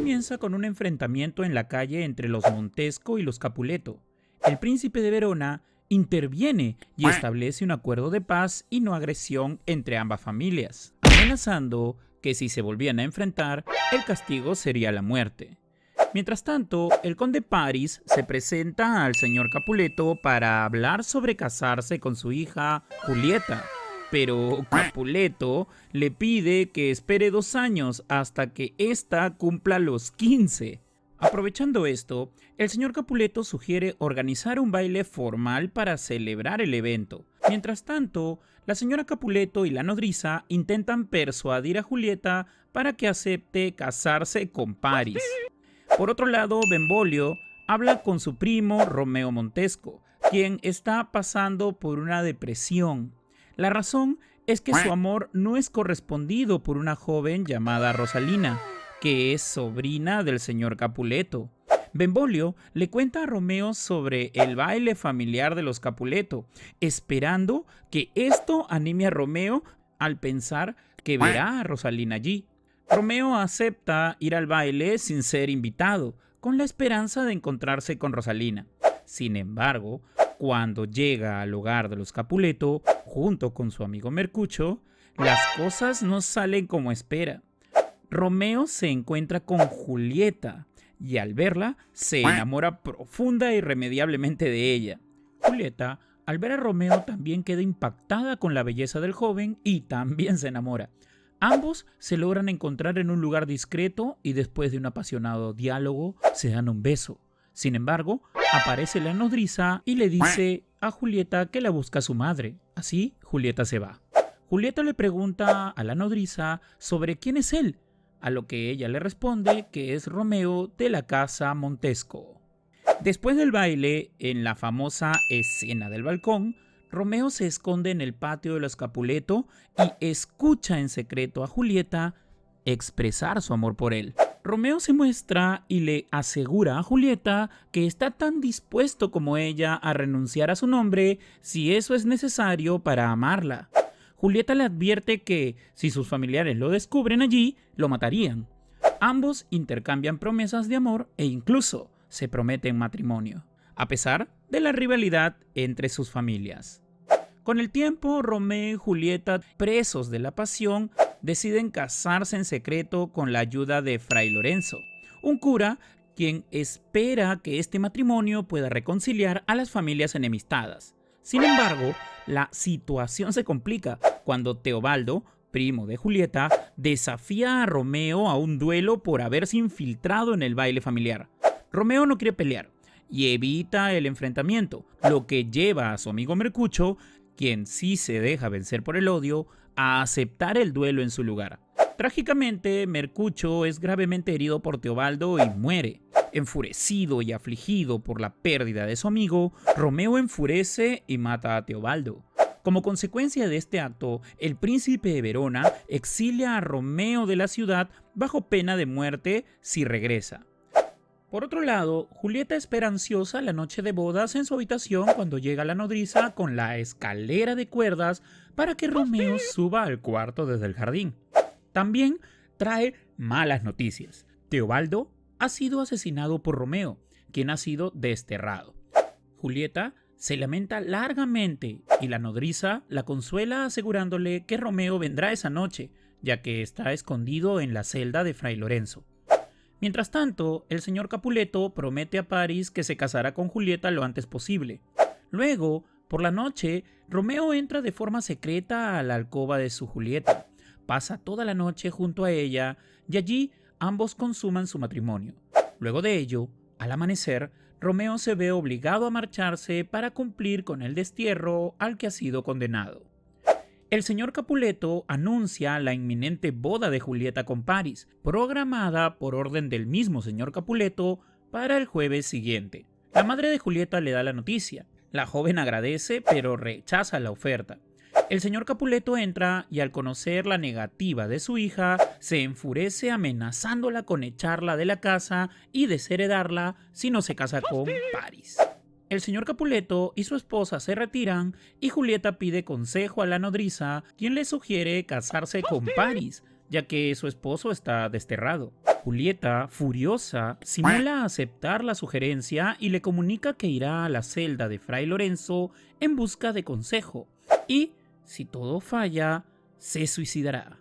comienza con un enfrentamiento en la calle entre los Montesco y los Capuleto. El príncipe de Verona interviene y establece un acuerdo de paz y no agresión entre ambas familias, amenazando que si se volvían a enfrentar, el castigo sería la muerte. Mientras tanto, el conde Paris se presenta al señor Capuleto para hablar sobre casarse con su hija Julieta, pero Capuleto le pide que espere dos años hasta que ésta cumpla los 15. Aprovechando esto, el señor Capuleto sugiere organizar un baile formal para celebrar el evento. Mientras tanto, la señora Capuleto y la nodriza intentan persuadir a Julieta para que acepte casarse con Paris. Por otro lado, Benvolio habla con su primo Romeo Montesco, quien está pasando por una depresión la razón es que su amor no es correspondido por una joven llamada Rosalina, que es sobrina del señor Capuleto. Benvolio le cuenta a Romeo sobre el baile familiar de los Capuleto, esperando que esto anime a Romeo al pensar que verá a Rosalina allí. Romeo acepta ir al baile sin ser invitado, con la esperanza de encontrarse con Rosalina. Sin embargo, cuando llega al hogar de los Capuleto, junto con su amigo Mercucho, las cosas no salen como espera. Romeo se encuentra con Julieta y al verla se enamora profunda e irremediablemente de ella. Julieta, al ver a Romeo, también queda impactada con la belleza del joven y también se enamora. Ambos se logran encontrar en un lugar discreto y después de un apasionado diálogo se dan un beso. Sin embargo, aparece la nodriza y le dice a Julieta que la busca su madre. Así, Julieta se va. Julieta le pregunta a la nodriza sobre quién es él, a lo que ella le responde que es Romeo de la casa Montesco. Después del baile, en la famosa escena del balcón, Romeo se esconde en el patio de los Capuleto y escucha en secreto a Julieta expresar su amor por él. Romeo se muestra y le asegura a Julieta que está tan dispuesto como ella a renunciar a su nombre si eso es necesario para amarla. Julieta le advierte que si sus familiares lo descubren allí, lo matarían. Ambos intercambian promesas de amor e incluso se prometen matrimonio, a pesar de la rivalidad entre sus familias. Con el tiempo, Romeo y Julieta, presos de la pasión, deciden casarse en secreto con la ayuda de Fray Lorenzo, un cura quien espera que este matrimonio pueda reconciliar a las familias enemistadas. Sin embargo, la situación se complica cuando Teobaldo, primo de Julieta, desafía a Romeo a un duelo por haberse infiltrado en el baile familiar. Romeo no quiere pelear y evita el enfrentamiento, lo que lleva a su amigo Mercucho, quien sí se deja vencer por el odio, a aceptar el duelo en su lugar. Trágicamente, Mercucho es gravemente herido por Teobaldo y muere. Enfurecido y afligido por la pérdida de su amigo, Romeo enfurece y mata a Teobaldo. Como consecuencia de este acto, el príncipe de Verona exilia a Romeo de la ciudad bajo pena de muerte si regresa. Por otro lado, Julieta espera ansiosa la noche de bodas en su habitación cuando llega la nodriza con la escalera de cuerdas para que Romeo suba al cuarto desde el jardín. También trae malas noticias. Teobaldo ha sido asesinado por Romeo, quien ha sido desterrado. Julieta se lamenta largamente y la nodriza la consuela asegurándole que Romeo vendrá esa noche, ya que está escondido en la celda de Fray Lorenzo. Mientras tanto, el señor Capuleto promete a Paris que se casará con Julieta lo antes posible. Luego, por la noche, Romeo entra de forma secreta a la alcoba de su Julieta, pasa toda la noche junto a ella y allí ambos consuman su matrimonio. Luego de ello, al amanecer, Romeo se ve obligado a marcharse para cumplir con el destierro al que ha sido condenado. El señor Capuleto anuncia la inminente boda de Julieta con Paris, programada por orden del mismo señor Capuleto para el jueves siguiente. La madre de Julieta le da la noticia. La joven agradece pero rechaza la oferta. El señor Capuleto entra y al conocer la negativa de su hija, se enfurece amenazándola con echarla de la casa y desheredarla si no se casa con Paris. El señor Capuleto y su esposa se retiran y Julieta pide consejo a la nodriza, quien le sugiere casarse con Paris, ya que su esposo está desterrado. Julieta, furiosa, simula aceptar la sugerencia y le comunica que irá a la celda de Fray Lorenzo en busca de consejo y, si todo falla, se suicidará.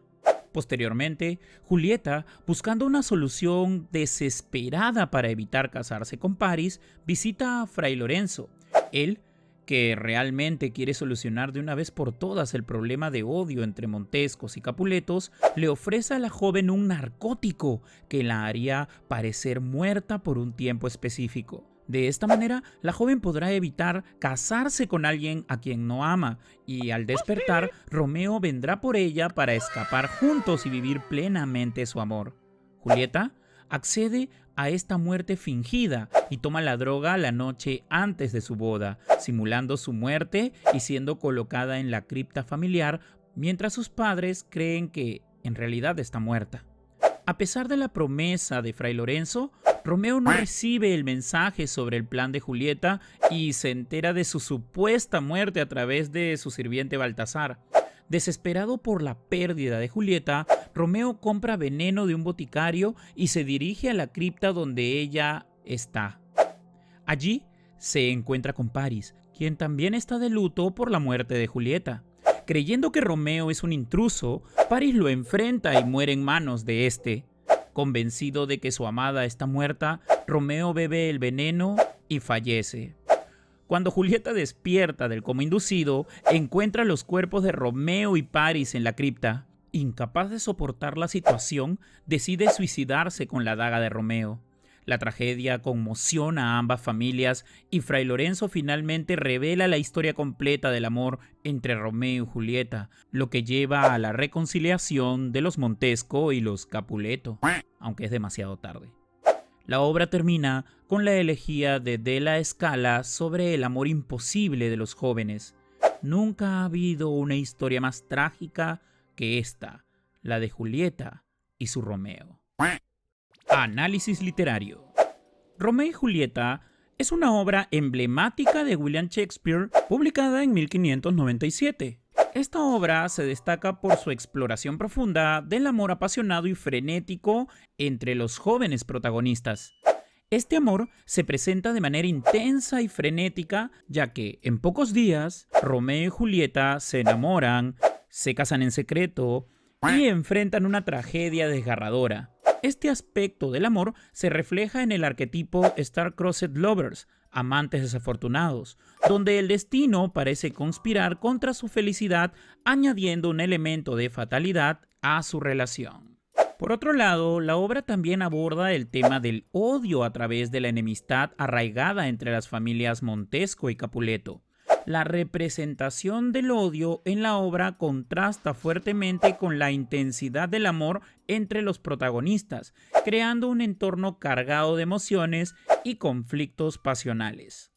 Posteriormente, Julieta, buscando una solución desesperada para evitar casarse con Paris, visita a Fray Lorenzo. Él, que realmente quiere solucionar de una vez por todas el problema de odio entre Montescos y Capuletos, le ofrece a la joven un narcótico que la haría parecer muerta por un tiempo específico. De esta manera, la joven podrá evitar casarse con alguien a quien no ama, y al despertar, Romeo vendrá por ella para escapar juntos y vivir plenamente su amor. Julieta accede a esta muerte fingida y toma la droga la noche antes de su boda, simulando su muerte y siendo colocada en la cripta familiar mientras sus padres creen que en realidad está muerta. A pesar de la promesa de Fray Lorenzo, Romeo no recibe el mensaje sobre el plan de Julieta y se entera de su supuesta muerte a través de su sirviente Baltasar. Desesperado por la pérdida de Julieta, Romeo compra veneno de un boticario y se dirige a la cripta donde ella está. Allí se encuentra con Paris, quien también está de luto por la muerte de Julieta. Creyendo que Romeo es un intruso, Paris lo enfrenta y muere en manos de este. Convencido de que su amada está muerta, Romeo bebe el veneno y fallece. Cuando Julieta despierta del coma inducido, encuentra los cuerpos de Romeo y Paris en la cripta. Incapaz de soportar la situación, decide suicidarse con la daga de Romeo. La tragedia conmociona a ambas familias y Fray Lorenzo finalmente revela la historia completa del amor entre Romeo y Julieta, lo que lleva a la reconciliación de los Montesco y los Capuleto, aunque es demasiado tarde. La obra termina con la elegía de De la Scala sobre el amor imposible de los jóvenes. Nunca ha habido una historia más trágica que esta, la de Julieta y su Romeo. Análisis literario. Romeo y Julieta es una obra emblemática de William Shakespeare publicada en 1597. Esta obra se destaca por su exploración profunda del amor apasionado y frenético entre los jóvenes protagonistas. Este amor se presenta de manera intensa y frenética, ya que en pocos días Romeo y Julieta se enamoran, se casan en secreto y enfrentan una tragedia desgarradora. Este aspecto del amor se refleja en el arquetipo Star-Crossed Lovers, amantes desafortunados, donde el destino parece conspirar contra su felicidad añadiendo un elemento de fatalidad a su relación. Por otro lado, la obra también aborda el tema del odio a través de la enemistad arraigada entre las familias Montesco y Capuleto, la representación del odio en la obra contrasta fuertemente con la intensidad del amor entre los protagonistas, creando un entorno cargado de emociones y conflictos pasionales.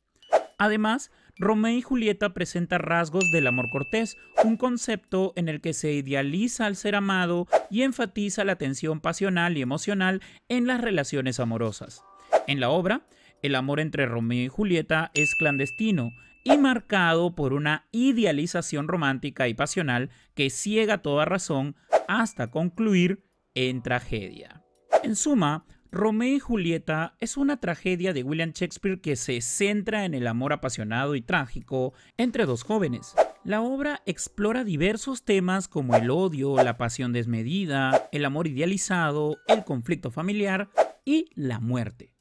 Además, Romeo y Julieta presenta rasgos del amor cortés, un concepto en el que se idealiza al ser amado y enfatiza la tensión pasional y emocional en las relaciones amorosas. En la obra, el amor entre Romeo y Julieta es clandestino, y marcado por una idealización romántica y pasional que ciega toda razón hasta concluir en tragedia. En suma, Romeo y Julieta es una tragedia de William Shakespeare que se centra en el amor apasionado y trágico entre dos jóvenes. La obra explora diversos temas como el odio, la pasión desmedida, el amor idealizado, el conflicto familiar y la muerte.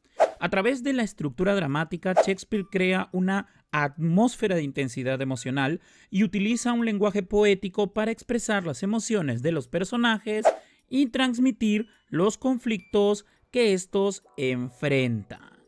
A través de la estructura dramática, Shakespeare crea una atmósfera de intensidad emocional y utiliza un lenguaje poético para expresar las emociones de los personajes y transmitir los conflictos que estos enfrentan.